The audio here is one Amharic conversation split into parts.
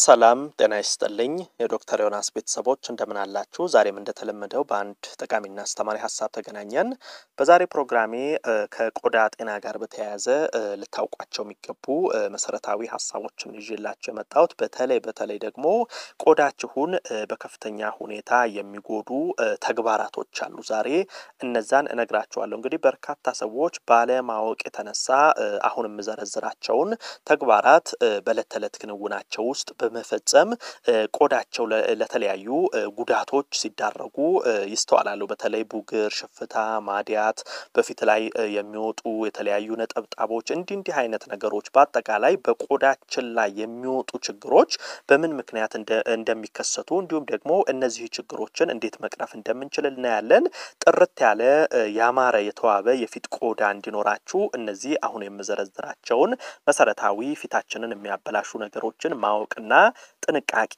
ሰላም ጤና ይስጥልኝ የዶክተር ዮናስ ቤተሰቦች እንደምን አላችሁ? ዛሬም እንደተለመደው በአንድ ጠቃሚና አስተማሪ ሀሳብ ተገናኘን። በዛሬ ፕሮግራሜ ከቆዳ ጤና ጋር በተያያዘ ልታውቋቸው የሚገቡ መሰረታዊ ሀሳቦችን ይዤላችሁ የመጣሁት በተለይ በተለይ ደግሞ ቆዳችሁን በከፍተኛ ሁኔታ የሚጎዱ ተግባራቶች አሉ። ዛሬ እነዛን እነግራችኋለሁ። እንግዲህ በርካታ ሰዎች ባለማወቅ የተነሳ አሁን የምዘረዝራቸውን ተግባራት በዕለት ተዕለት ክንውናቸው ውስጥ በመፈጸም ቆዳቸው ለተለያዩ ጉዳቶች ሲዳረጉ ይስተዋላሉ። በተለይ ቡግር፣ ሽፍታ፣ ማዲያት፣ በፊት ላይ የሚወጡ የተለያዩ ነጠብጣቦች እንዲህ እንዲህ አይነት ነገሮች በአጠቃላይ በቆዳችን ላይ የሚወጡ ችግሮች በምን ምክንያት እንደሚከሰቱ እንዲሁም ደግሞ እነዚህ ችግሮችን እንዴት መቅረፍ እንደምንችል እናያለን። ጥርት ያለ ያማረ የተዋበ የፊት ቆዳ እንዲኖራችሁ እነዚህ አሁን የምዘረዝራቸውን መሰረታዊ ፊታችንን የሚያበላሹ ነገሮችን ማወቅና እና ጥንቃቄ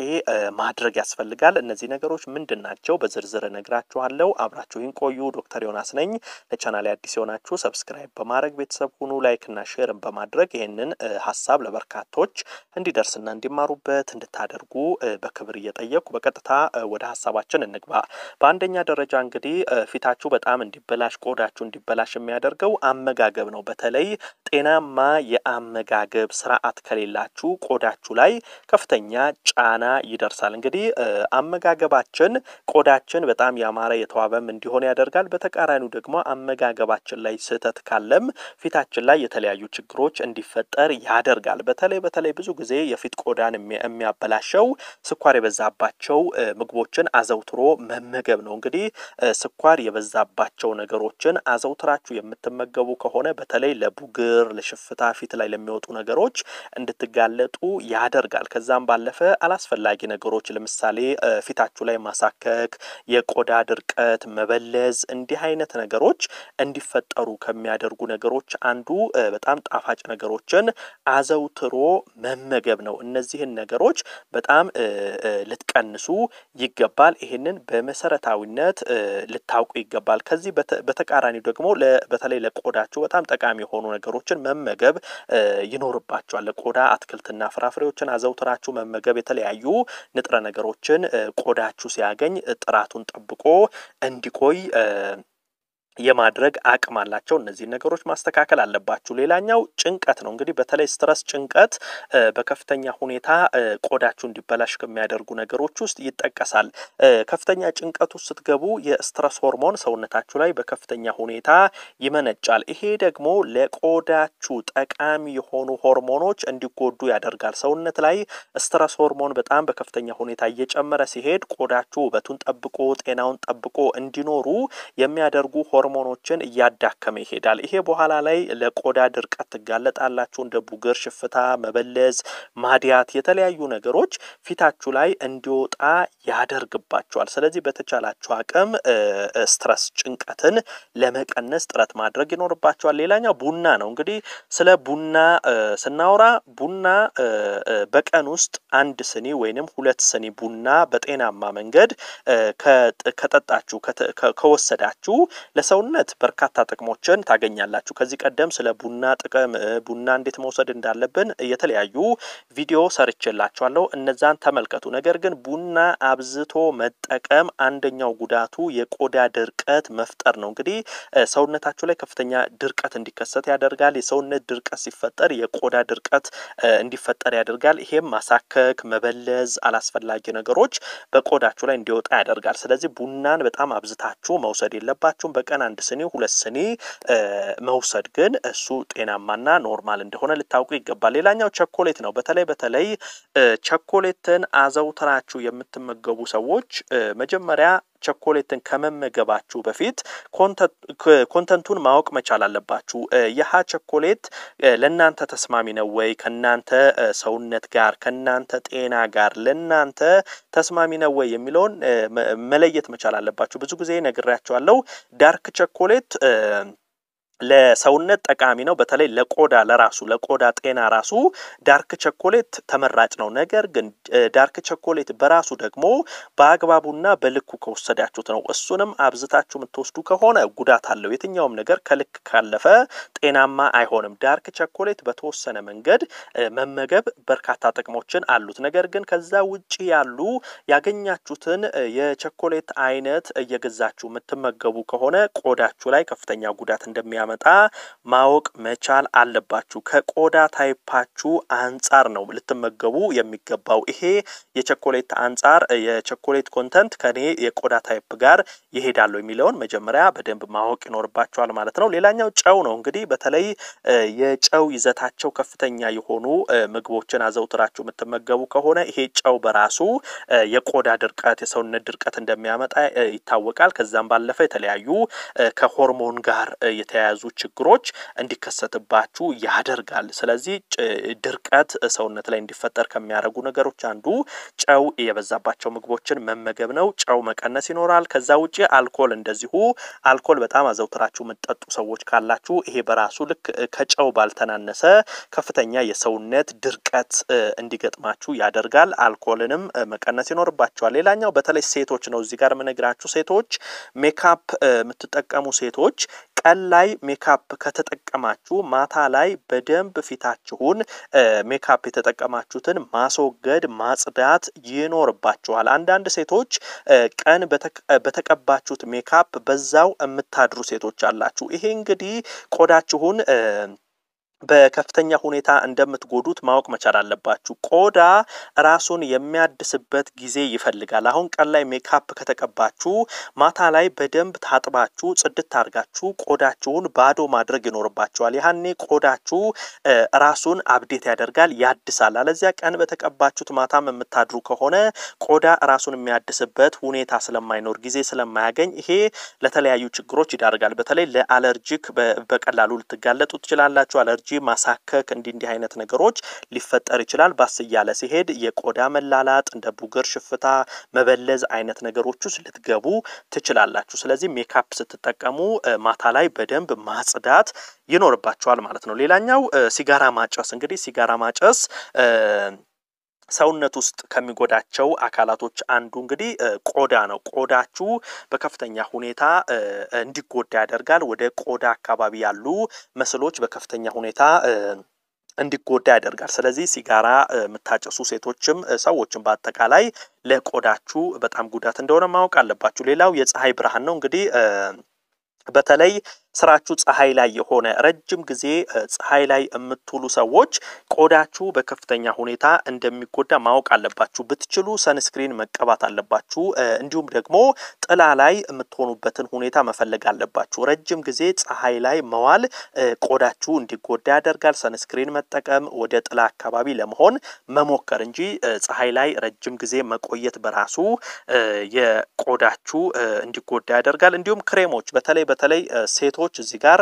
ማድረግ ያስፈልጋል። እነዚህ ነገሮች ምንድን ናቸው? በዝርዝር እነግራችኋለሁ። አብራችሁን ቆዩ። ዶክተር ዮናስ ነኝ። ለቻናል አዲስ የሆናችሁ ሰብስክራይብ በማድረግ ቤተሰብ ሁኑ። ላይክና ሼርን በማድረግ ይህንን ሀሳብ ለበርካቶች እንዲደርስና እንዲማሩበት እንድታደርጉ በክብር እየጠየቁ በቀጥታ ወደ ሀሳባችን እንግባ። በአንደኛ ደረጃ እንግዲህ ፊታችሁ በጣም እንዲበላሽ ቆዳችሁ እንዲበላሽ የሚያደርገው አመጋገብ ነው። በተለይ ጤናማ የአመጋገብ ስርዓት ከሌላችሁ ቆዳችሁ ላይ ከፍ ከፍተኛ ጫና ይደርሳል። እንግዲህ አመጋገባችን ቆዳችን በጣም ያማረ የተዋበም እንዲሆን ያደርጋል። በተቃራኒው ደግሞ አመጋገባችን ላይ ስህተት ካለም ፊታችን ላይ የተለያዩ ችግሮች እንዲፈጠር ያደርጋል። በተለይ በተለይ ብዙ ጊዜ የፊት ቆዳን የሚያበላሸው ስኳር የበዛባቸው ምግቦችን አዘውትሮ መመገብ ነው። እንግዲህ ስኳር የበዛባቸው ነገሮችን አዘውትራችሁ የምትመገቡ ከሆነ በተለይ ለቡግር፣ ለሽፍታ ፊት ላይ ለሚወጡ ነገሮች እንድትጋለጡ ያደርጋል። ከዛ ከዛም ባለፈ አላስፈላጊ ነገሮች ለምሳሌ ፊታችሁ ላይ ማሳከክ፣ የቆዳ ድርቀት፣ መበለዝ እንዲህ አይነት ነገሮች እንዲፈጠሩ ከሚያደርጉ ነገሮች አንዱ በጣም ጣፋጭ ነገሮችን አዘውትሮ መመገብ ነው። እነዚህን ነገሮች በጣም ልትቀንሱ ይገባል። ይህንን በመሰረታዊነት ልታውቁ ይገባል። ከዚህ በተቃራኒ ደግሞ በተለይ ለቆዳችሁ በጣም ጠቃሚ የሆኑ ነገሮችን መመገብ ይኖርባቸዋል። ለቆዳ አትክልትና ፍራፍሬዎችን አዘውትራችሁ አድርጋችሁ መመገብ የተለያዩ ንጥረ ነገሮችን ቆዳችሁ ሲያገኝ ጥራቱን ጠብቆ እንዲቆይ የማድረግ አቅም አላቸው። እነዚህን ነገሮች ማስተካከል አለባችሁ። ሌላኛው ጭንቀት ነው። እንግዲህ በተለይ ስትረስ፣ ጭንቀት በከፍተኛ ሁኔታ ቆዳችሁ እንዲበላሽ ከሚያደርጉ ነገሮች ውስጥ ይጠቀሳል። ከፍተኛ ጭንቀት ውስጥ ስትገቡ የስትረስ ሆርሞን ሰውነታችሁ ላይ በከፍተኛ ሁኔታ ይመነጫል። ይሄ ደግሞ ለቆዳችሁ ጠቃሚ የሆኑ ሆርሞኖች እንዲጎዱ ያደርጋል። ሰውነት ላይ ስትረስ ሆርሞን በጣም በከፍተኛ ሁኔታ እየጨመረ ሲሄድ ቆዳችሁ ውበቱን ጠብቆ ጤናውን ጠብቆ እንዲኖሩ የሚያደርጉ ሆርሞኖችን እያዳከመ ይሄዳል። ይሄ በኋላ ላይ ለቆዳ ድርቀት ትጋለጣላችሁ። እንደ ቡግር፣ ሽፍታ፣ መበለዝ፣ ማዲያት የተለያዩ ነገሮች ፊታችሁ ላይ እንዲወጣ ያደርግባቸዋል። ስለዚህ በተቻላችሁ አቅም ስትረስ፣ ጭንቀትን ለመቀነስ ጥረት ማድረግ ይኖርባቸዋል። ሌላኛው ቡና ነው። እንግዲህ ስለ ቡና ስናወራ ቡና በቀን ውስጥ አንድ ስኒ ወይንም ሁለት ስኒ ቡና በጤናማ መንገድ ከጠጣችሁ ከወሰዳችሁ ለሰው ሰውነት በርካታ ጥቅሞችን ታገኛላችሁ። ከዚህ ቀደም ስለ ቡና ጥቅም፣ ቡና እንዴት መውሰድ እንዳለብን የተለያዩ ቪዲዮ ሰርቼላችኋለሁ። እነዛን ተመልከቱ። ነገር ግን ቡና አብዝቶ መጠቀም አንደኛው ጉዳቱ የቆዳ ድርቀት መፍጠር ነው። እንግዲህ ሰውነታችሁ ላይ ከፍተኛ ድርቀት እንዲከሰት ያደርጋል። የሰውነት ድርቀት ሲፈጠር የቆዳ ድርቀት እንዲፈጠር ያደርጋል። ይሄም ማሳከክ፣ መበለዝ፣ አላስፈላጊ ነገሮች በቆዳችሁ ላይ እንዲወጣ ያደርጋል። ስለዚህ ቡናን በጣም አብዝታችሁ መውሰድ የለባችሁም። በቀን አንድ ስኒ ሁለት ስኒ መውሰድ ግን እሱ ጤናማና ኖርማል እንደሆነ ልታውቁ ይገባል። ሌላኛው ቸኮሌት ነው። በተለይ በተለይ ቸኮሌትን አዘውትራችሁ የምትመገቡ ሰዎች መጀመሪያ ቸኮሌትን ከመመገባችሁ በፊት ኮንተንቱን ማወቅ መቻል አለባችሁ። ይህ ቸኮሌት ለእናንተ ተስማሚ ነው ወይ? ከእናንተ ሰውነት ጋር ከእናንተ ጤና ጋር ለእናንተ ተስማሚ ነው ወይ የሚለውን መለየት መቻል አለባችሁ። ብዙ ጊዜ ነግሬያቸዋለሁ። ዳርክ ቸኮሌት ለሰውነት ጠቃሚ ነው። በተለይ ለቆዳ ለራሱ ለቆዳ ጤና ራሱ ዳርክ ቸኮሌት ተመራጭ ነው። ነገር ግን ዳርክ ቸኮሌት በራሱ ደግሞ በአግባቡና በልኩ ከወሰዳችሁት ነው። እሱንም አብዝታችሁ የምትወስዱ ከሆነ ጉዳት አለው። የትኛውም ነገር ከልክ ካለፈ ጤናማ አይሆንም። ዳርክ ቸኮሌት በተወሰነ መንገድ መመገብ በርካታ ጥቅሞችን አሉት። ነገር ግን ከዛ ውጭ ያሉ ያገኛችሁትን የቸኮሌት አይነት እየገዛችሁ የምትመገቡ ከሆነ ቆዳችሁ ላይ ከፍተኛ ጉዳት እንደሚያ እንደሚያመጣ ማወቅ መቻል አለባችሁ። ከቆዳ ታይፓችሁ አንጻር ነው ልትመገቡ የሚገባው። ይሄ የቸኮሌት አንጻር የቸኮሌት ኮንተንት ከኔ የቆዳ ታይፕ ጋር ይሄዳለሁ የሚለውን መጀመሪያ በደንብ ማወቅ ይኖርባቸዋል ማለት ነው። ሌላኛው ጨው ነው። እንግዲህ በተለይ የጨው ይዘታቸው ከፍተኛ የሆኑ ምግቦችን አዘውትራችሁ የምትመገቡ ከሆነ ይሄ ጨው በራሱ የቆዳ ድርቀት፣ የሰውነት ድርቀት እንደሚያመጣ ይታወቃል። ከዛም ባለፈ የተለያዩ ከሆርሞን ጋር የተያያዙ የተያያዙ ችግሮች እንዲከሰትባችሁ ያደርጋል። ስለዚህ ድርቀት ሰውነት ላይ እንዲፈጠር ከሚያደርጉ ነገሮች አንዱ ጨው የበዛባቸው ምግቦችን መመገብ ነው። ጨው መቀነስ ይኖራል። ከዛ ውጭ አልኮል እንደዚሁ አልኮል በጣም አዘውትራችሁ የምትጠጡ ሰዎች ካላችሁ ይሄ በራሱ ልክ ከጨው ባልተናነሰ ከፍተኛ የሰውነት ድርቀት እንዲገጥማችሁ ያደርጋል። አልኮልንም መቀነስ ይኖርባቸዋል። ሌላኛው በተለይ ሴቶች ነው። እዚህ ጋር የምነግራችሁ ሴቶች ሜካፕ የምትጠቀሙ ሴቶች ቀን ላይ ሜካፕ ከተጠቀማችሁ ማታ ላይ በደንብ ፊታችሁን ሜካፕ የተጠቀማችሁትን ማስወገድ ማጽዳት ይኖርባችኋል። አንዳንድ ሴቶች ቀን በተቀባችሁት ሜካፕ በዛው የምታድሩ ሴቶች አላችሁ። ይሄ እንግዲህ ቆዳችሁን በከፍተኛ ሁኔታ እንደምትጎዱት ማወቅ መቻል አለባችሁ። ቆዳ ራሱን የሚያድስበት ጊዜ ይፈልጋል። አሁን ቀን ላይ ሜካፕ ከተቀባችሁ ማታ ላይ በደንብ ታጥባችሁ ጽድት አድርጋችሁ ቆዳችሁን ባዶ ማድረግ ይኖርባችኋል። ያኔ ቆዳችሁ ራሱን አብዴት ያደርጋል፣ ያድሳል። አለዚያ ቀን በተቀባችሁት ማታም የምታድሩ ከሆነ ቆዳ ራሱን የሚያድስበት ሁኔታ ስለማይኖር ጊዜ ስለማያገኝ ይሄ ለተለያዩ ችግሮች ይዳርጋል። በተለይ ለአለርጂክ በቀላሉ ልትጋለጡ ትችላላችሁ። አለርጂ ማሳከክ፣ እንዲህ እንዲህ አይነት ነገሮች ሊፈጠር ይችላል። ባስ እያለ ሲሄድ የቆዳ መላላጥ፣ እንደ ቡግር ሽፍታ፣ መበለዝ አይነት ነገሮች ውስጥ ልትገቡ ትችላላችሁ። ስለዚህ ሜካፕ ስትጠቀሙ ማታ ላይ በደንብ ማጽዳት ይኖርባቸዋል ማለት ነው። ሌላኛው ሲጋራ ማጨስ እንግዲህ ሲጋራ ማጨስ ሰውነት ውስጥ ከሚጎዳቸው አካላቶች አንዱ እንግዲህ ቆዳ ነው። ቆዳችሁ በከፍተኛ ሁኔታ እንዲጎዳ ያደርጋል። ወደ ቆዳ አካባቢ ያሉ መስሎች በከፍተኛ ሁኔታ እንዲጎዳ ያደርጋል። ስለዚህ ሲጋራ የምታጨሱ ሴቶችም ሰዎችም በአጠቃላይ ለቆዳችሁ በጣም ጉዳት እንደሆነ ማወቅ አለባችሁ። ሌላው የፀሐይ ብርሃን ነው እንግዲህ በተለይ ስራችሁ ፀሐይ ላይ የሆነ ረጅም ጊዜ ፀሐይ ላይ የምትውሉ ሰዎች ቆዳችሁ በከፍተኛ ሁኔታ እንደሚጎዳ ማወቅ አለባችሁ። ብትችሉ ሰንስክሪን መቀባት አለባችሁ። እንዲሁም ደግሞ ጥላ ላይ የምትሆኑበትን ሁኔታ መፈለግ አለባችሁ። ረጅም ጊዜ ፀሐይ ላይ መዋል ቆዳችሁ እንዲጎዳ ያደርጋል። ሰንስክሪን መጠቀም፣ ወደ ጥላ አካባቢ ለመሆን መሞከር እንጂ ፀሐይ ላይ ረጅም ጊዜ መቆየት በራሱ የቆዳችሁ እንዲጎዳ ያደርጋል። እንዲሁም ክሬሞች በተለይ በተለይ ሴቶ ሴቶች እዚህ ጋር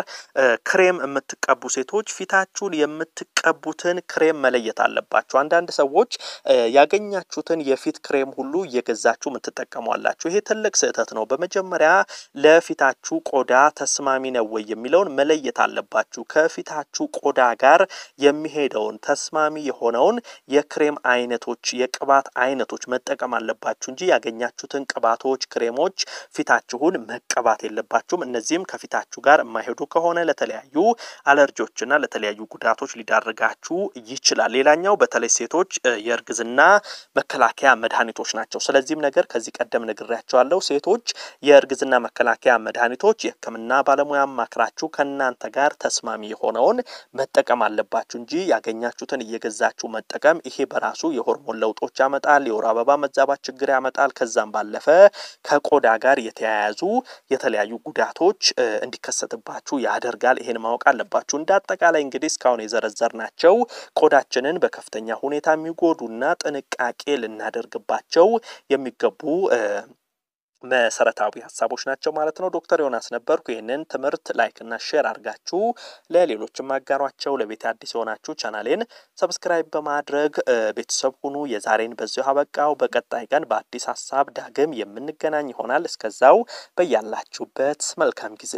ክሬም የምትቀቡ ሴቶች ፊታችሁን የምትቀቡትን ክሬም መለየት አለባችሁ። አንዳንድ ሰዎች ያገኛችሁትን የፊት ክሬም ሁሉ እየገዛችሁ የምትጠቀሟላችሁ። ይሄ ትልቅ ስህተት ነው። በመጀመሪያ ለፊታችሁ ቆዳ ተስማሚ ነው ወይ የሚለውን መለየት አለባችሁ። ከፊታችሁ ቆዳ ጋር የሚሄደውን ተስማሚ የሆነውን የክሬም አይነቶች፣ የቅባት አይነቶች መጠቀም አለባችሁ እንጂ ያገኛችሁትን ቅባቶች፣ ክሬሞች ፊታችሁን መቀባት የለባችሁም። እነዚህም ከፊታችሁ ጋር ጋር የማይሄዱ ከሆነ ለተለያዩ አለርጂዎችና ለተለያዩ ጉዳቶች ሊዳርጋችሁ ይችላል። ሌላኛው በተለይ ሴቶች የእርግዝና መከላከያ መድኃኒቶች ናቸው። ስለዚህም ነገር ከዚህ ቀደም ነግሬያቸዋለሁ። ሴቶች የእርግዝና መከላከያ መድኃኒቶች የሕክምና ባለሙያ አማክራችሁ ከእናንተ ጋር ተስማሚ የሆነውን መጠቀም አለባችሁ እንጂ ያገኛችሁትን እየገዛችሁ መጠቀም ይሄ በራሱ የሆርሞን ለውጦች ያመጣል፣ የወር አበባ መዛባት ችግር ያመጣል። ከዛም ባለፈ ከቆዳ ጋር የተያያዙ የተለያዩ ጉዳቶች እንዲከሰ እንዲከሰትባችሁ ያደርጋል። ይሄን ማወቅ አለባችሁ። እንደ አጠቃላይ እንግዲህ እስካሁን የዘረዘርናቸው ቆዳችንን በከፍተኛ ሁኔታ የሚጎዱና ጥንቃቄ ልናደርግባቸው የሚገቡ መሰረታዊ ሀሳቦች ናቸው ማለት ነው። ዶክተር ዮናስ ነበርኩ። ይህንን ትምህርት ላይክና ሼር አድርጋችሁ ለሌሎችም አጋሯቸው። ለቤት አዲስ የሆናችሁ ቻናሌን ሰብስክራይብ በማድረግ ቤተሰብ ሁኑ። የዛሬን በዚሁ አበቃው። በቀጣይ ቀን በአዲስ ሀሳብ ዳግም የምንገናኝ ይሆናል። እስከዛው በያላችሁበት መልካም ጊዜ